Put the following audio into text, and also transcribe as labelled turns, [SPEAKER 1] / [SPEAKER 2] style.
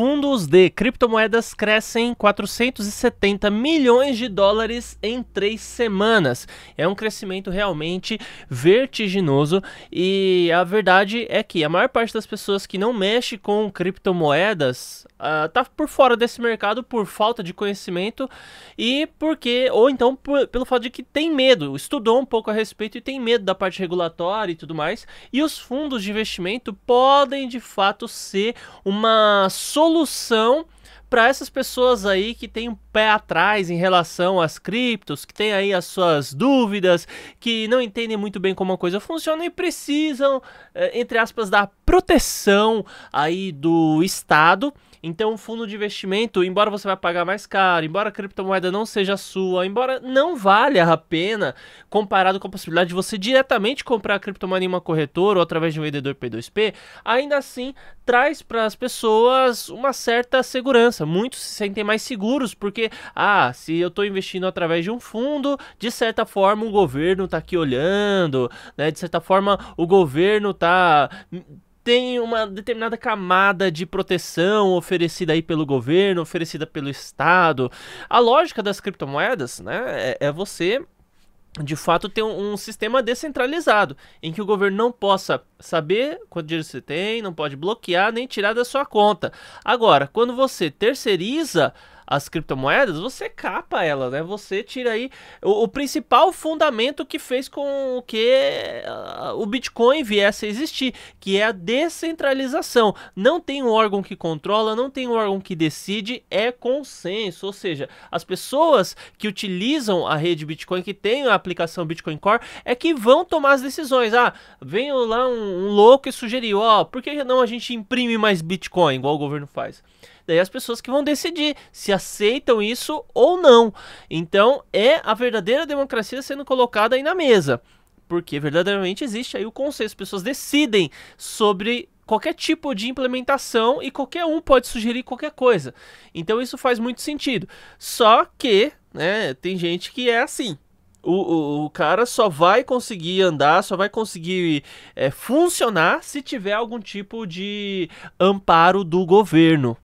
[SPEAKER 1] fundos de criptomoedas crescem 470 milhões de dólares em três semanas. É um crescimento realmente vertiginoso e a verdade é que a maior parte das pessoas que não mexe com criptomoedas está ah, uh, por fora desse mercado por falta de conhecimento e porque ou então por, pelo fato de que tem medo, estudou um pouco a respeito e tem medo da parte regulatória e tudo mais. E os fundos de investimento podem de fato ser uma solução solução para essas pessoas aí que tem um pé atrás em relação às criptos, que tem aí as suas dúvidas, que não entendem muito bem como a coisa funciona e precisam, eh, entre aspas, da proteção aí do Estado. Então, o fundo de investimento, embora você vai pagar mais caro, embora a criptomoeda não seja sua, embora não valha a pena, comparado com a possibilidade de você diretamente comprar a criptomoeda em uma corretora ou através de um vendedor P2P, ainda assim traz para as pessoas uma certa segurança. Muitos se sentem mais seguros porque, ah, se eu estou investindo através de um fundo, de certa forma o governo está aqui olhando, né? De certa forma o governo está tem uma determinada camada de proteção oferecida aí pelo governo, oferecida pelo Estado. A lógica das criptomoedas, né, é, é você de fato ter um, um, sistema descentralizado, em que o governo não possa saber quanto dinheiro você tem, não pode bloquear nem tirar da sua conta. Agora, quando você terceiriza as criptomoedas, você capa ela, né? Você tira aí o, o principal fundamento que fez com que uh, o Bitcoin viesse a existir, que é a descentralização. Não tem um órgão que controla, não tem um órgão que decide, é consenso. Ou seja, as pessoas que utilizam a rede Bitcoin, que tem a aplicação Bitcoin Core, é que vão tomar as decisões. Ah, veio lá um, um louco e sugeriu, ó, oh, por que não a gente imprime mais Bitcoin, igual o governo faz? Daí as pessoas que vão decidir se aceitam isso ou não. Então é a verdadeira democracia sendo colocada aí na mesa. Porque verdadeiramente existe aí o consenso, as pessoas decidem sobre qualquer tipo de implementação e qualquer um pode sugerir qualquer coisa. Então isso faz muito sentido. Só que, né, tem gente que é assim. O, o, o cara só vai conseguir andar, só vai conseguir é, funcionar se tiver algum tipo de amparo do governo.